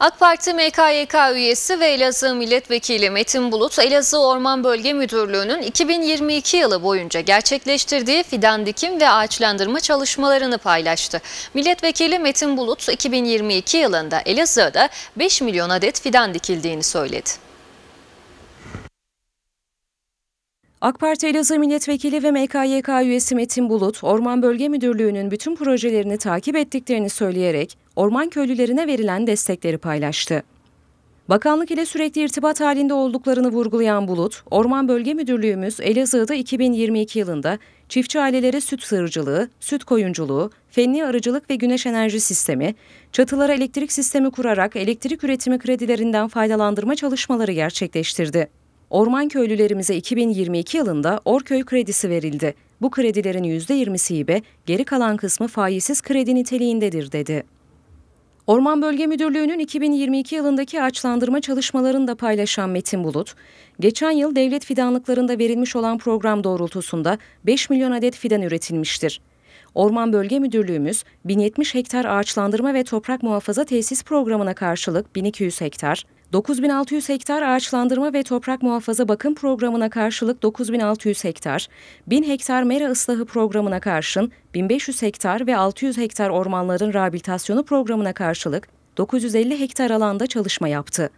AK Parti MKYK üyesi ve Elazığ Milletvekili Metin Bulut, Elazığ Orman Bölge Müdürlüğü'nün 2022 yılı boyunca gerçekleştirdiği fidan dikim ve ağaçlandırma çalışmalarını paylaştı. Milletvekili Metin Bulut, 2022 yılında Elazığ'da 5 milyon adet fidan dikildiğini söyledi. AK Parti Elazığ Milletvekili ve MKYK üyesi Metin Bulut, Orman Bölge Müdürlüğü'nün bütün projelerini takip ettiklerini söyleyerek orman köylülerine verilen destekleri paylaştı. Bakanlık ile sürekli irtibat halinde olduklarını vurgulayan Bulut, Orman Bölge Müdürlüğümüz Elazığ'da 2022 yılında çiftçi ailelere süt sığırcılığı, süt koyunculuğu, fenli arıcılık ve güneş enerji sistemi, çatılara elektrik sistemi kurarak elektrik üretimi kredilerinden faydalandırma çalışmaları gerçekleştirdi. Orman köylülerimize 2022 yılında Orköy kredisi verildi. Bu kredilerin %20'si ibe, geri kalan kısmı faizsiz kredi niteliğindedir dedi. Orman Bölge Müdürlüğü'nün 2022 yılındaki ağaçlandırma çalışmalarını da paylaşan Metin Bulut, geçen yıl devlet fidanlıklarında verilmiş olan program doğrultusunda 5 milyon adet fidan üretilmiştir. Orman Bölge Müdürlüğümüz 1070 hektar ağaçlandırma ve toprak muhafaza tesis programına karşılık 1200 hektar, 9600 hektar ağaçlandırma ve toprak muhafaza bakım programına karşılık 9600 hektar, 1000 hektar mera ıslahı programına karşın 1500 hektar ve 600 hektar ormanların rehabilitasyonu programına karşılık 950 hektar alanda çalışma yaptı.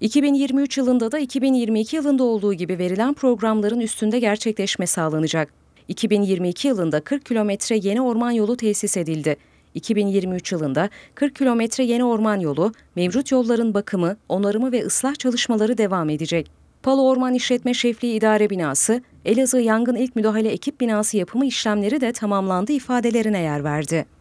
2023 yılında da 2022 yılında olduğu gibi verilen programların üstünde gerçekleşme sağlanacak. 2022 yılında 40 kilometre yeni orman yolu tesis edildi. 2023 yılında 40 kilometre yeni orman yolu, mevcut yolların bakımı, onarımı ve ıslah çalışmaları devam edecek. Palo Orman İşletme Şefliği İdare Binası, Elazığ Yangın İlk Müdahale Ekip Binası yapımı işlemleri de tamamlandı ifadelerine yer verdi.